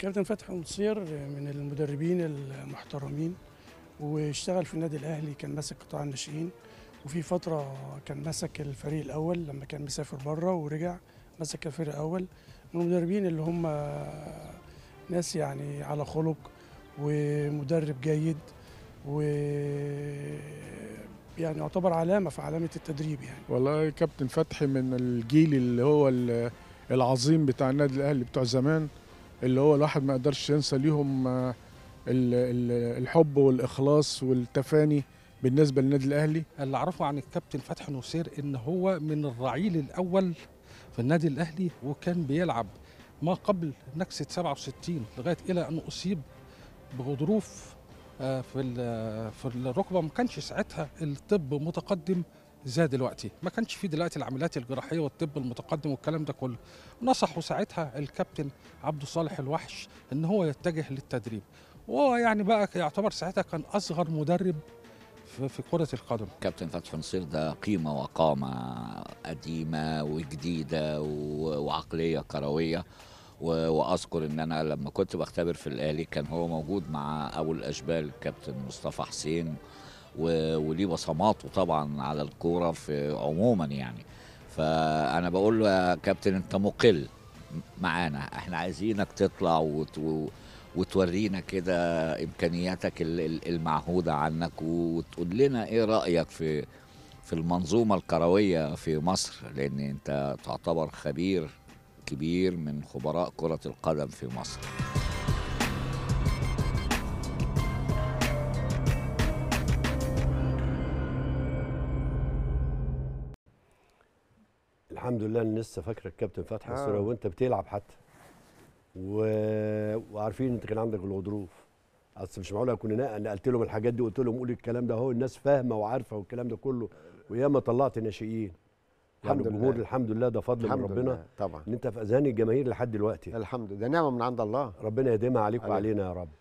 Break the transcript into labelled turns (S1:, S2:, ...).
S1: الكابتن فتحي نصير من المدربين المحترمين واشتغل في النادي الاهلي كان ماسك قطاع الناشئين وفي فتره كان مسك الفريق الاول لما كان مسافر بره ورجع مسك الفريق الاول من المدربين اللي هم ناس يعني على خلق ومدرب جيد و
S2: يعني يعتبر علامه في علامه التدريب يعني والله كابتن فتحي من الجيل اللي هو العظيم بتاع النادي الاهلي بتوع زمان اللي هو الواحد ما يقدرش ينسى ليهم آه، الحب والاخلاص والتفاني بالنسبه للنادي الاهلي اللي اعرفه عن الكابتن فتحي نصير ان هو من الرعيل الاول في النادي
S3: الاهلي وكان بيلعب ما قبل نكسه 67 لغايه الى ان اصيب بغضروف آه، في في الركبه ما كانش ساعتها الطب متقدم زي دلوقتي ما كانش في دلوقتي العمليات الجراحيه والطب المتقدم والكلام ده كله نصحه ساعتها الكابتن عبد صالح الوحش ان هو يتجه للتدريب وهو يعني بقى يعتبر ساعتها كان اصغر مدرب
S4: في, كرة القدم كابتن فتحي نصير ده قيمة وقامة قديمة وجديدة وعقلية كروية واذكر ان انا لما كنت بختبر في الاهلي كان هو موجود مع ابو الاشبال كابتن مصطفى حسين وليه بصماته طبعا على الكوره في عموما يعني فانا بقول له يا كابتن انت مقل معانا احنا عايزينك تطلع وت... وتورينا كده امكانياتك المعهوده عنك وتقول لنا ايه رايك في في المنظومه الكرويه في مصر لان انت تعتبر خبير كبير من خبراء كره القدم في مصر
S5: الحمد لله انا لسه فاكرك كابتن فتحي آه. وانت بتلعب حتى و... وعارفين انت كان عندك الغضروف اصل مش معقول اكون نقلت لهم الحاجات دي وقلت لهم قول الكلام ده اهو الناس فاهمه وعارفه والكلام ده كله وياما طلعت ناشئين
S4: الحمد يعني الجمهور لله. الحمد
S5: لله ده فضل من ربنا لله. طبعا ان انت في اذهان الجماهير لحد دلوقتي الحمد ده نعمه من عند الله ربنا يديمها عليك وعلينا يا رب